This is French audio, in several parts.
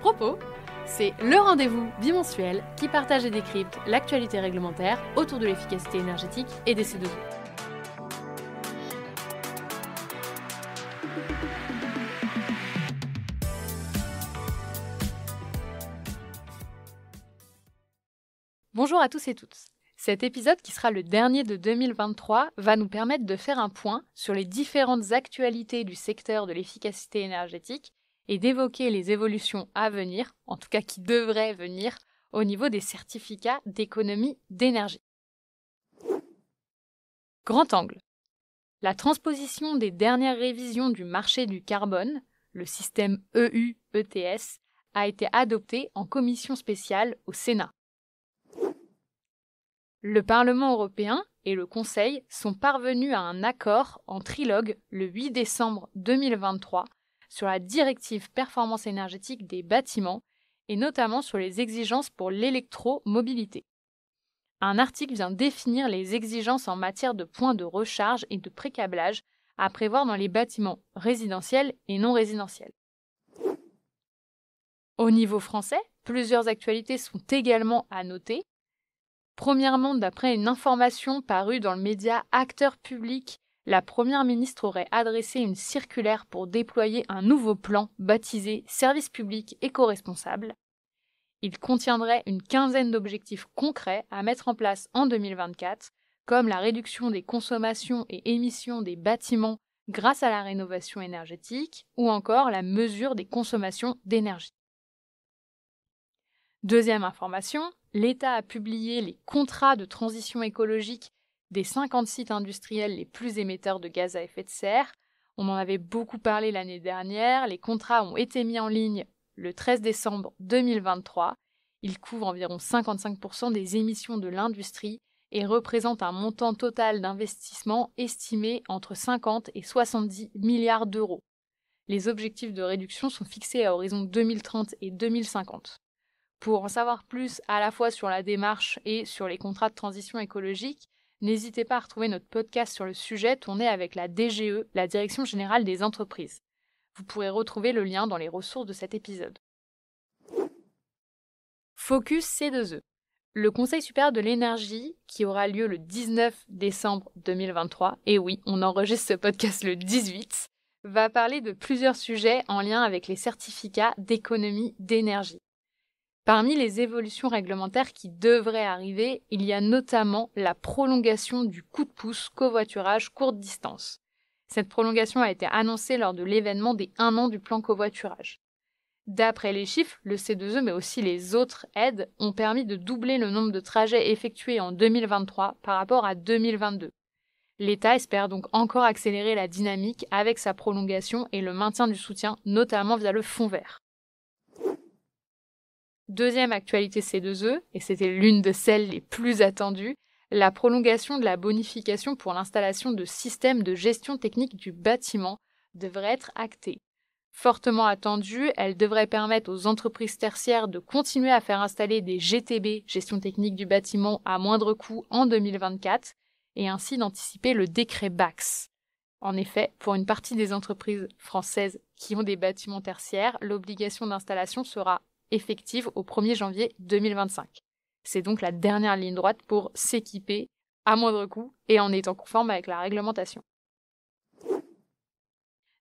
Propos, c'est le rendez-vous bimensuel qui partage et décrypte l'actualité réglementaire autour de l'efficacité énergétique et des c 2 Bonjour à tous et toutes. Cet épisode, qui sera le dernier de 2023, va nous permettre de faire un point sur les différentes actualités du secteur de l'efficacité énergétique et d'évoquer les évolutions à venir, en tout cas qui devraient venir, au niveau des certificats d'économie d'énergie. Grand angle. La transposition des dernières révisions du marché du carbone, le système EU-ETS, a été adoptée en commission spéciale au Sénat. Le Parlement européen et le Conseil sont parvenus à un accord en trilogue le 8 décembre 2023 sur la directive performance énergétique des bâtiments et notamment sur les exigences pour l'électromobilité. Un article vient définir les exigences en matière de points de recharge et de précablage à prévoir dans les bâtiments résidentiels et non résidentiels. Au niveau français, plusieurs actualités sont également à noter. Premièrement, d'après une information parue dans le média Acteurs publics la Première ministre aurait adressé une circulaire pour déployer un nouveau plan baptisé Service public éco-responsable. Il contiendrait une quinzaine d'objectifs concrets à mettre en place en 2024, comme la réduction des consommations et émissions des bâtiments grâce à la rénovation énergétique ou encore la mesure des consommations d'énergie. Deuxième information, l'État a publié les contrats de transition écologique des 50 sites industriels les plus émetteurs de gaz à effet de serre. On en avait beaucoup parlé l'année dernière, les contrats ont été mis en ligne le 13 décembre 2023. Ils couvrent environ 55% des émissions de l'industrie et représentent un montant total d'investissement estimé entre 50 et 70 milliards d'euros. Les objectifs de réduction sont fixés à horizon 2030 et 2050. Pour en savoir plus à la fois sur la démarche et sur les contrats de transition écologique, N'hésitez pas à retrouver notre podcast sur le sujet tourné avec la DGE, la Direction générale des entreprises. Vous pourrez retrouver le lien dans les ressources de cet épisode. Focus C2E. Le Conseil supérieur de l'énergie, qui aura lieu le 19 décembre 2023, et oui, on enregistre ce podcast le 18, va parler de plusieurs sujets en lien avec les certificats d'économie d'énergie. Parmi les évolutions réglementaires qui devraient arriver, il y a notamment la prolongation du coup de pouce covoiturage courte distance. Cette prolongation a été annoncée lors de l'événement des 1 an du plan covoiturage. D'après les chiffres, le C2E mais aussi les autres aides ont permis de doubler le nombre de trajets effectués en 2023 par rapport à 2022. L'État espère donc encore accélérer la dynamique avec sa prolongation et le maintien du soutien, notamment via le Fonds vert. Deuxième actualité C2E, et c'était l'une de celles les plus attendues, la prolongation de la bonification pour l'installation de systèmes de gestion technique du bâtiment devrait être actée. Fortement attendue, elle devrait permettre aux entreprises tertiaires de continuer à faire installer des GTB, gestion technique du bâtiment, à moindre coût en 2024, et ainsi d'anticiper le décret BAX. En effet, pour une partie des entreprises françaises qui ont des bâtiments tertiaires, l'obligation d'installation sera effective au 1er janvier 2025. C'est donc la dernière ligne droite pour s'équiper à moindre coût et en étant conforme avec la réglementation.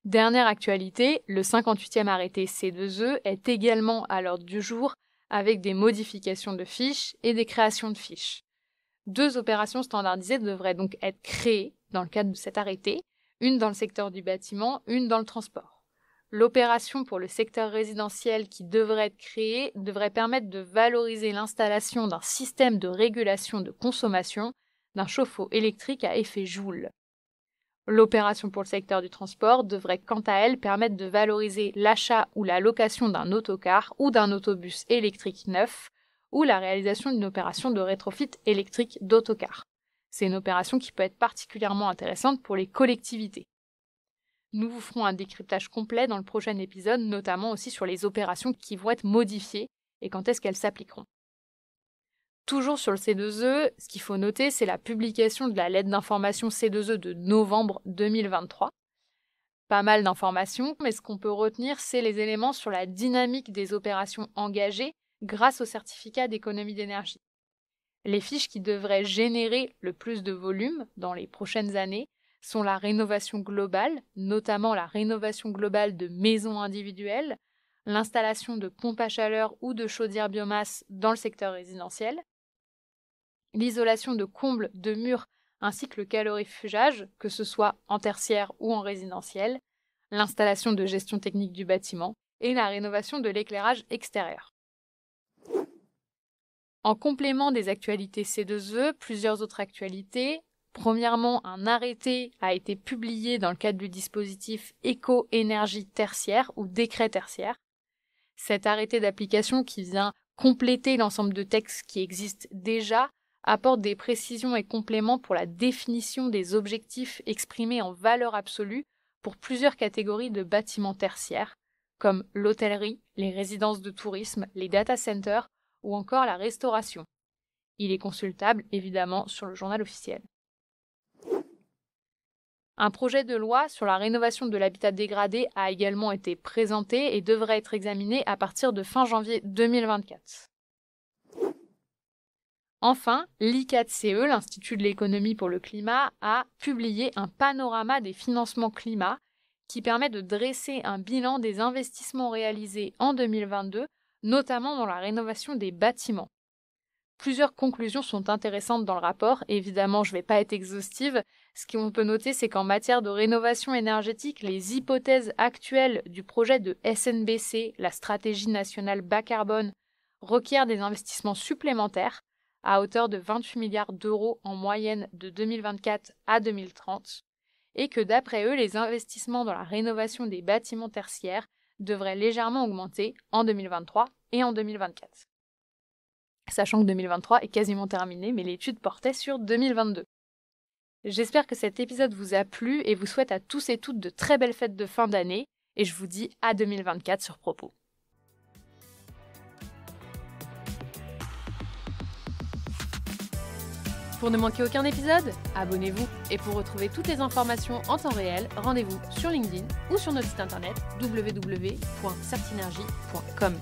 Dernière actualité, le 58e arrêté C2E est également à l'ordre du jour avec des modifications de fiches et des créations de fiches. Deux opérations standardisées devraient donc être créées dans le cadre de cet arrêté, une dans le secteur du bâtiment, une dans le transport. L'opération pour le secteur résidentiel qui devrait être créée devrait permettre de valoriser l'installation d'un système de régulation de consommation d'un chauffe-eau électrique à effet joule. L'opération pour le secteur du transport devrait quant à elle permettre de valoriser l'achat ou la location d'un autocar ou d'un autobus électrique neuf ou la réalisation d'une opération de rétrofit électrique d'autocar. C'est une opération qui peut être particulièrement intéressante pour les collectivités. Nous vous ferons un décryptage complet dans le prochain épisode, notamment aussi sur les opérations qui vont être modifiées et quand est-ce qu'elles s'appliqueront. Toujours sur le C2E, ce qu'il faut noter, c'est la publication de la lettre d'information C2E de novembre 2023. Pas mal d'informations, mais ce qu'on peut retenir, c'est les éléments sur la dynamique des opérations engagées grâce au certificat d'économie d'énergie. Les fiches qui devraient générer le plus de volume dans les prochaines années sont la rénovation globale, notamment la rénovation globale de maisons individuelles, l'installation de pompes à chaleur ou de chaudières biomasse dans le secteur résidentiel, l'isolation de combles, de murs ainsi que le calorifugage, que ce soit en tertiaire ou en résidentiel, l'installation de gestion technique du bâtiment et la rénovation de l'éclairage extérieur. En complément des actualités C2E, plusieurs autres actualités, Premièrement, un arrêté a été publié dans le cadre du dispositif éco-énergie tertiaire ou décret tertiaire. Cet arrêté d'application qui vient compléter l'ensemble de textes qui existent déjà apporte des précisions et compléments pour la définition des objectifs exprimés en valeur absolue pour plusieurs catégories de bâtiments tertiaires, comme l'hôtellerie, les résidences de tourisme, les data centers ou encore la restauration. Il est consultable évidemment sur le journal officiel. Un projet de loi sur la rénovation de l'habitat dégradé a également été présenté et devrait être examiné à partir de fin janvier 2024. Enfin, licat e, l'Institut de l'économie pour le climat, a publié un panorama des financements climat qui permet de dresser un bilan des investissements réalisés en 2022, notamment dans la rénovation des bâtiments. Plusieurs conclusions sont intéressantes dans le rapport, évidemment je ne vais pas être exhaustive, ce qu'on peut noter, c'est qu'en matière de rénovation énergétique, les hypothèses actuelles du projet de SNBC, la stratégie nationale bas carbone, requièrent des investissements supplémentaires à hauteur de 28 milliards d'euros en moyenne de 2024 à 2030, et que d'après eux, les investissements dans la rénovation des bâtiments tertiaires devraient légèrement augmenter en 2023 et en 2024. Sachant que 2023 est quasiment terminé, mais l'étude portait sur 2022. J'espère que cet épisode vous a plu et vous souhaite à tous et toutes de très belles fêtes de fin d'année et je vous dis à 2024 sur Propos. Pour ne manquer aucun épisode, abonnez-vous et pour retrouver toutes les informations en temps réel, rendez-vous sur LinkedIn ou sur notre site internet www.certinergie.com.